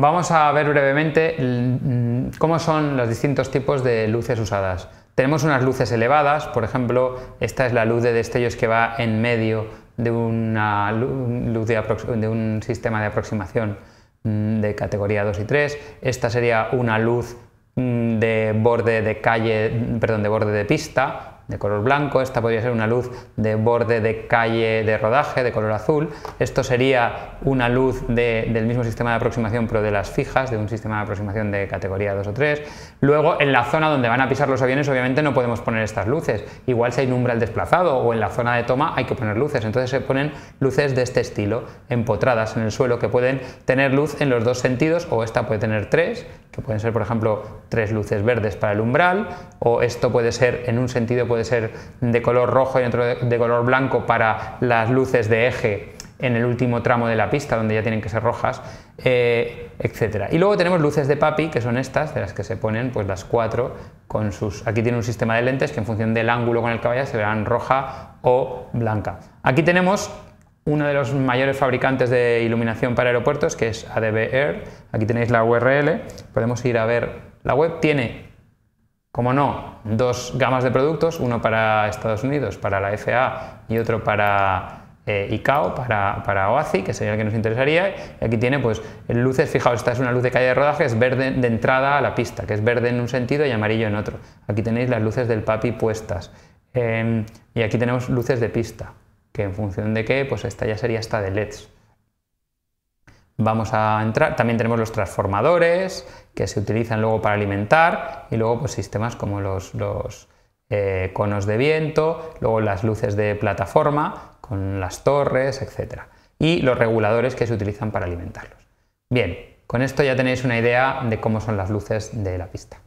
Vamos a ver brevemente mm, cómo son los distintos tipos de luces usadas. Tenemos unas luces elevadas, por ejemplo, esta es la luz de destellos que va en medio de, una luz de, un sistema de aproximación mm, de categoría 2 y 3. Esta sería una luz mm, de borde de calle, perdón, de borde de pista, de color blanco, esta podría ser una luz de borde de calle de rodaje de color azul, esto sería una luz del mismo sistema de aproximación pero de las fijas, de un sistema de aproximación de categoría 2 o 3. Luego en la zona donde van a pisar los aviones obviamente no podemos poner estas luces, igual si hay un umbral desplazado o en la zona de toma hay que poner luces, entonces se ponen luces de este estilo, empotradas en el suelo que pueden tener luz en los dos sentidos o esta puede tener tres pueden ser, por ejemplo, tres luces verdes para el umbral, o esto puede ser, en un sentido puede ser de color rojo y otro de color blanco para las luces de eje en el último tramo de la pista, donde ya tienen que ser rojas, eh, etc. Y luego tenemos luces de papi, que son estas, de las que se ponen pues las cuatro con sus... Aquí tiene un sistema de lentes que en función del ángulo con el caballo se verán roja o blanca. Aquí tenemos uno de los mayores fabricantes de iluminación para aeropuertos, que es ADB Air. Aquí tenéis la URL, podemos ir a ver. La web tiene, como no, dos gamas de productos, uno para Estados Unidos, para la FAA, y otro para eh, ICAO, para, para, OACI, que sería el que nos interesaría. Y aquí tiene pues luces, fijaos, esta es una luz de calle de rodaje, es verde de entrada a la pista, que es verde en un sentido y amarillo en otro. Aquí tenéis las luces del papi puestas. Em, y aquí tenemos luces de pista que en función de qué, pues esta ya sería esta de LEDs. Vamos a entrar, también tenemos los transformadores que se utilizan luego para alimentar y luego pues sistemas como los, los eh, conos de viento, luego las luces de plataforma con las torres, etcétera y los reguladores que se utilizan para alimentarlos. Bien, con esto ya tenéis una idea de cómo son las luces de la pista.